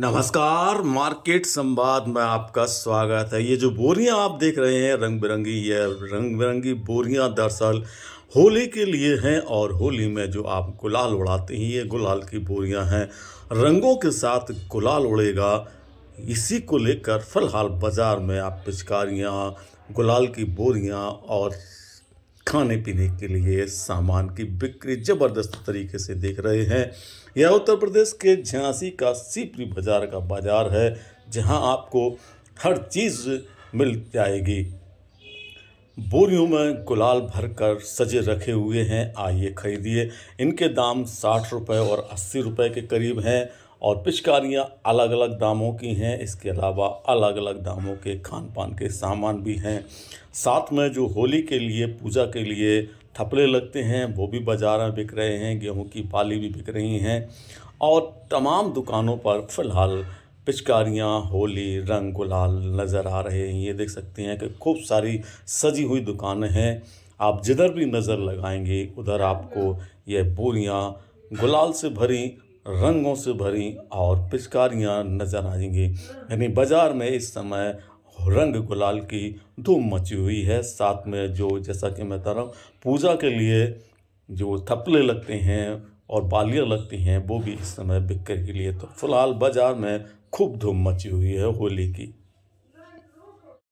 नमस्कार मार्केट संवाद में आपका स्वागत है ये जो बोरियां आप देख रहे हैं रंग बिरंगी ये रंग बिरंगी बोरियां दरअसल होली के लिए हैं और होली में जो आप गुलाल उड़ाते हैं ये गुलाल की बोरियां हैं रंगों के साथ गुलाल उड़ेगा इसी को लेकर फ़िलहाल बाज़ार में आप पिचकारियाँ गुलाल की बोरियाँ और खाने पीने के लिए सामान की बिक्री जबरदस्त तरीके से देख रहे हैं यह उत्तर प्रदेश के झांसी का सीपरी बाजार का बाजार है जहां आपको हर चीज़ मिल जाएगी बोरियों में गुलाल भरकर सजे रखे हुए हैं आइए खरीदिए इनके दाम साठ रुपये और अस्सी रुपये के करीब हैं और पिचकारियाँ अलग अलग दामों की हैं इसके अलावा अलग अलग दामों के खान पान के सामान भी हैं साथ में जो होली के लिए पूजा के लिए थपले लगते हैं वो भी बाज़ार में बिक रहे हैं गेहूं की बाली भी बिक रही हैं और तमाम दुकानों पर फ़िलहाल पिचकारियाँ होली रंग गुलाल नज़र आ रहे हैं ये देख सकते हैं कि खूब सारी सजी हुई दुकानें हैं आप जिधर भी नज़र लगाएंगे उधर आपको ये बोरियाँ गुलाल से भरी रंगों से भरी और पिचकारियाँ नजर आएंगी यानी बाज़ार में इस समय रंग गुलाल की धूम मची हुई है साथ में जो जैसा कि मैं बता रहा हूँ पूजा के लिए जो थपले लगते हैं और बालियाँ लगती हैं वो भी इस समय बिक्री के लिए तो फिलहाल बाज़ार में खूब धूम मची हुई है होली की